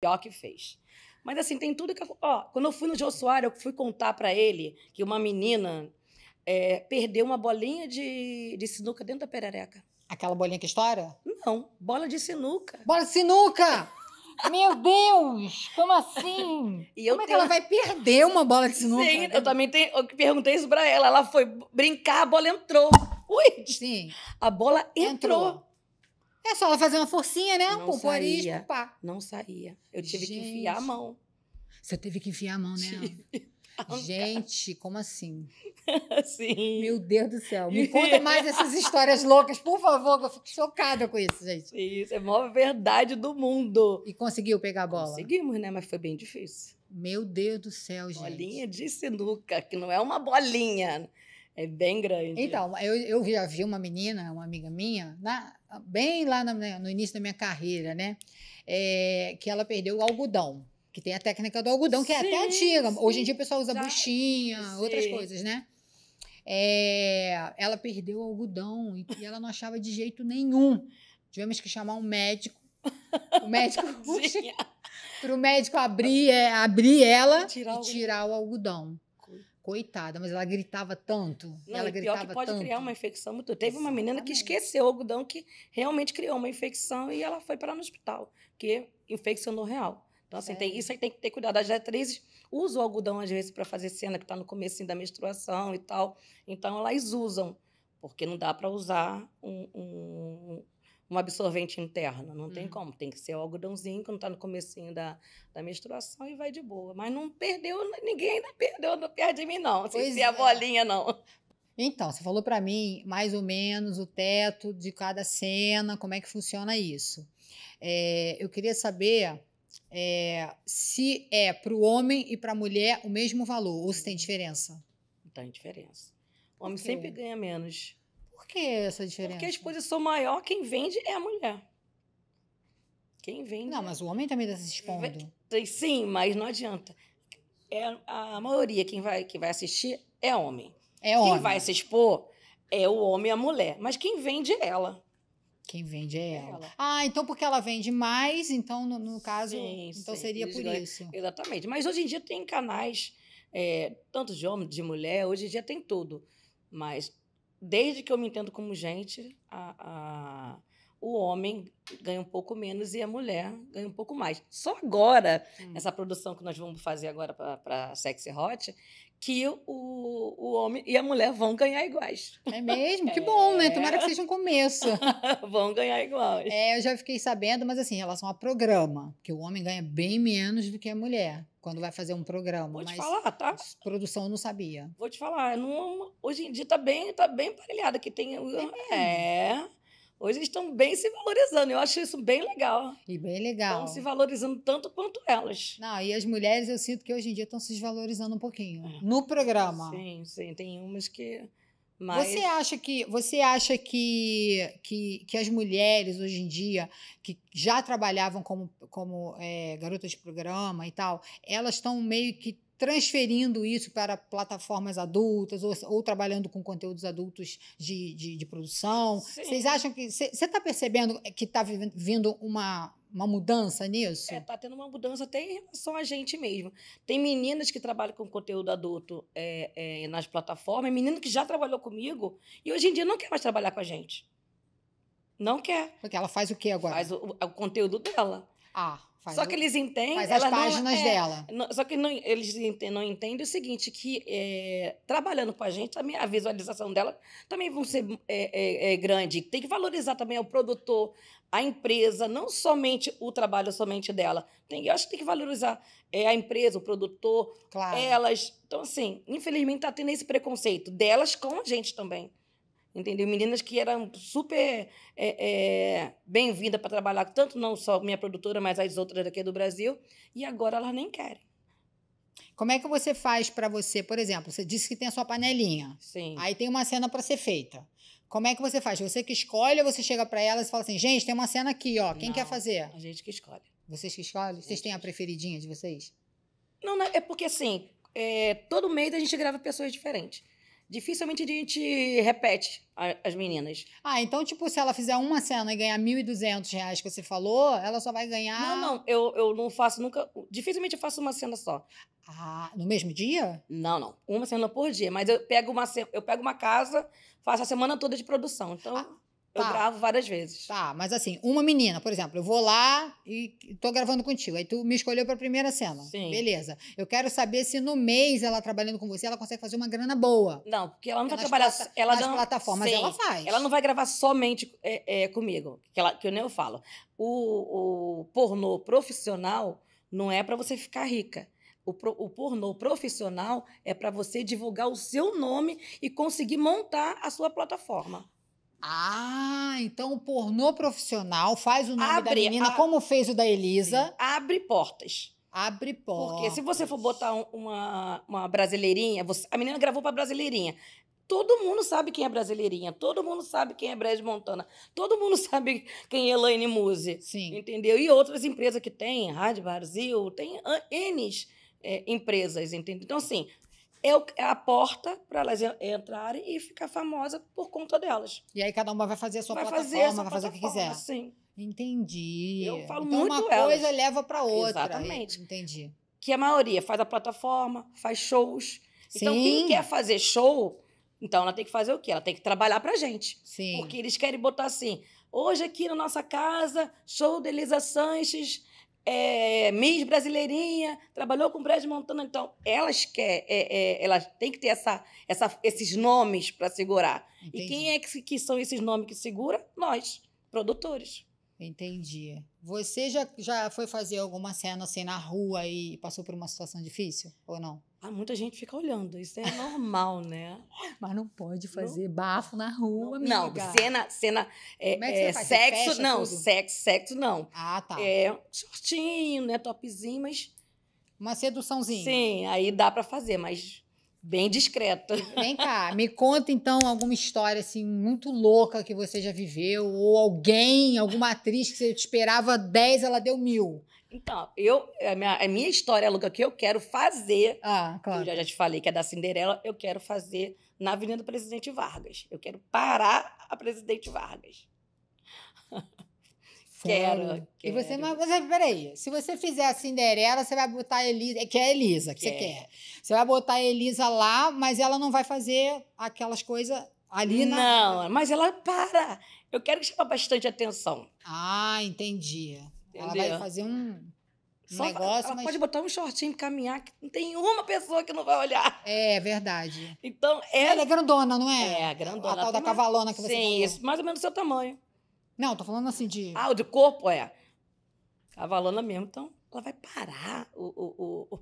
pior que fez. Mas assim, tem tudo que. Ó, quando eu fui no Josuário, Soares, eu fui contar para ele que uma menina é, perdeu uma bolinha de, de sinuca dentro da perereca. Aquela bolinha que história? Não, bola de sinuca. Bola de sinuca! Meu Deus! Como assim? E como é que ela vai perder uma bola de sinuca? Sim, eu também tenho, eu perguntei isso pra ela. Ela foi brincar, a bola entrou. Ui! Sim. A bola entrou. entrou. É só ela fazer uma forcinha, né? Não Pô, saía, pá. Não saía. Eu tive Gente. que enfiar a mão. Você teve que enfiar a mão, né? Gente, como assim? Sim. Meu Deus do céu. Me conta mais essas histórias loucas, por favor, que eu fico chocada com isso, gente. Isso, é a maior verdade do mundo. E conseguiu pegar a bola? Conseguimos, né? Mas foi bem difícil. Meu Deus do céu, gente. Bolinha de sinuca, que não é uma bolinha. É bem grande. Então, eu, eu já vi uma menina, uma amiga minha, na, bem lá no, no, início da minha carreira, né? É, que ela perdeu o algodão. Que tem a técnica do algodão, que sim, é até antiga. Sim. Hoje em dia o pessoal usa já, buchinha, sim. outras coisas, né? É, ela perdeu o algodão e, e ela não achava de jeito nenhum. Tivemos que chamar um médico. O médico. para o médico abrir, é, abrir ela e tirar, e tirar o algodão. Coitada, mas ela gritava tanto. Não, ela gritava pior que pode tanto. criar uma infecção muito. Teve Exatamente. uma menina que esqueceu o algodão que realmente criou uma infecção e ela foi para no hospital, que infeccionou real. Então, assim, tem, isso aí tem que ter cuidado. As atrizes usam o algodão, às vezes, para fazer cena que está no começo assim, da menstruação e tal. Então, elas usam, porque não dá para usar um, um, um absorvente interno. Não uhum. tem como. Tem que ser o algodãozinho quando está no comecinho da, da menstruação e vai de boa. Mas não perdeu, ninguém ainda perdeu, não perde mim, não. Sem assim, ser é. a bolinha, não. Então, você falou para mim mais ou menos o teto de cada cena, como é que funciona isso. É, eu queria saber é, se é para o homem e para a mulher o mesmo valor, ou se tem uhum. diferença. Não tem diferença. O homem sempre ganha menos por que essa diferença? Porque a exposição maior, quem vende é a mulher. Quem vende. Não, é mas o homem também está se expondo. Sim, mas não adianta. É a maioria quem vai, que vai assistir é homem. É quem homem. Quem vai se expor é o homem e a mulher. Mas quem vende é ela. Quem vende é, é ela. ela. Ah, então porque ela vende mais, então no, no caso, sim, então sim, seria por é isso. Exatamente. Mas hoje em dia tem canais, é, tanto de homem, de mulher, hoje em dia tem tudo. Mas desde que eu me entendo como gente, a, a, o homem ganha um pouco menos e a mulher ganha um pouco mais. Só agora, hum. essa produção que nós vamos fazer agora para Sexy Hot, que o, o homem e a mulher vão ganhar iguais. É mesmo? Que é. bom, né? Tomara que seja um começo. vão ganhar iguais. É, eu já fiquei sabendo, mas assim, em relação ao programa, que o homem ganha bem menos do que a mulher quando vai fazer um programa. Vou te falar, tá? Produção não sabia. Vou te falar, não, hoje em dia tá bem, tá bem parelhada, que tem... É, é Hoje eles estão bem se valorizando. Eu acho isso bem legal. E bem legal. Estão se valorizando tanto quanto elas. Não, e as mulheres eu sinto que hoje em dia estão se desvalorizando um pouquinho. É. No programa. Sim, sim. Tem umas que. Mas... Você acha que você acha que, que, que as mulheres hoje em dia que já trabalhavam como, como é, garotas de programa e tal, elas estão meio que transferindo isso para plataformas adultas ou, ou trabalhando com conteúdos adultos de, de, de produção? Vocês acham que. Você está percebendo que está vindo uma, uma mudança nisso? É, tá tendo uma mudança até em relação a gente mesmo. Tem meninas que trabalham com conteúdo adulto é, é, nas plataformas, menino que já trabalhou comigo e hoje em dia não quer mais trabalhar com a gente. Não quer. Porque ela faz o que agora? Faz o, o conteúdo dela. Ah. Faz só o, que eles entendem. Faz as páginas não, é, dela. Não, só que não, eles entendem, não entendem o seguinte: que é, trabalhando com a gente, também a visualização dela também vão ser é, grande. Tem que valorizar também o produtor, a empresa, não somente o trabalho somente dela. Tem, eu acho que tem que valorizar é, a empresa, o produtor, claro. elas. Então, assim, infelizmente está tendo esse preconceito delas com a gente também entendeu? Meninas que eram super é, é bem-vindas para trabalhar, tanto não só minha produtora, mas as outras daqui do Brasil, e agora elas nem querem. Como é que você faz para você, por exemplo, você disse que tem a sua panelinha. Sim. Aí tem uma cena para ser feita. Como é que você faz? Você que escolhe ou você chega para elas e fala assim, gente, tem uma cena aqui, ó, quem não, quer fazer? A gente que escolhe. Vocês que escolhem? Vocês têm a preferidinha de vocês? Não, não é porque assim, é, todo mês a gente grava pessoas diferentes dificilmente a gente repete a, as meninas. Ah, então, tipo, se ela fizer uma cena e ganhar 1.200 reais que você falou, ela só vai ganhar. Não, não, eu, eu não faço nunca. Dificilmente eu faço uma cena só. Ah, no mesmo dia? Não, não. Uma cena por dia. Mas eu pego uma, eu pego uma casa, faço a semana toda de produção. Então. Ah. Eu tá. gravo várias vezes. Tá, mas assim, uma menina, por exemplo, eu vou lá e tô gravando contigo. Aí tu me escolheu pra primeira cena. Sim. Beleza. Eu quero saber se no mês ela trabalhando com você, ela consegue fazer uma grana boa. Não, porque ela não vai trabalhar. Plata, ela nas não, plataformas sim, ela faz. Ela não vai gravar somente é, é, comigo, que, ela, que eu nem falo. O, o pornô profissional não é para você ficar rica. O, pro, o, pornô profissional é para você divulgar o seu nome e conseguir montar a sua plataforma. Ah, então o pornô profissional faz o nome abre, da menina a... como fez o da Elisa. Sim. Abre portas. Abre portas. Porque se você for botar um, uma, uma brasileirinha, você, a menina gravou pra brasileirinha. Todo mundo sabe quem é brasileirinha, todo mundo sabe quem é Brad Montana, todo mundo sabe quem é Elaine Muse. Sim. Entendeu? E outras empresas que tem, Rádio Brasil, tem N é, empresas, entendeu? Então, assim, é, é a porta para elas entrarem e ficar famosa por conta delas. E aí cada uma vai fazer a sua vai plataforma, fazer vai fazer o que quiser. Sim. Entendi. Eu falo então, muito uma elas. coisa leva para outra. Exatamente. Entendi. Que a maioria faz a plataforma, faz shows. Sim. Então quem quer fazer show, então ela tem que fazer o quê? Ela tem que trabalhar pra gente. Sim. Porque eles querem botar assim, hoje aqui na nossa casa, show de Elisa Sanches, é, Miss Brasileirinha, trabalhou com Brad Montana. Então, elas quer, é, é, elas têm que ter essa, essa, esses nomes para segurar. Entendi. E quem é que, que são esses nomes que segura? Nós, produtores. Entendi. Você já, já foi fazer alguma cena assim na rua e passou por uma situação difícil ou não? Ah, muita gente fica olhando, isso é normal, né? Mas não pode fazer não. bafo na rua, não, amiga. Não, cena, cena, é, Como é, que é, você é faz? sexo, você não, tudo? sexo, sexo não. Ah, tá. É, shortinho, né, topzinho, mas... Uma seduçãozinha. Sim, aí dá para fazer, mas bem discreto. Vem cá, me conta então alguma história assim muito louca que você já viveu, ou alguém, alguma atriz que você esperava 10, ela deu mil. Então, eu, a minha, a minha história louca que eu quero fazer, ah, claro. eu já, já te falei que é da Cinderela, eu quero fazer na Avenida do Presidente Vargas. Eu quero parar a Presidente Vargas. Quero, quero. E você, mas você, peraí, se você fizer a Cinderela, você vai botar a Elisa, que é a Elisa que quer. você quer. Você vai botar a Elisa lá, mas ela não vai fazer aquelas coisas ali não, na. Não, mas ela para. Eu quero que chame bastante atenção. Ah, entendi. Entendeu? Ela vai fazer um. Só negócio, ela mas... pode botar um shortinho caminhar, que não tem uma pessoa que não vai olhar. É, verdade. Então, ela... É ela é grandona, não é? É, grandona. A tal da cavalona que você Sim, falou. isso, mais ou menos o seu tamanho. Não, tô falando assim de. Ah, o de corpo é. A valona mesmo, então ela vai parar o, o, o,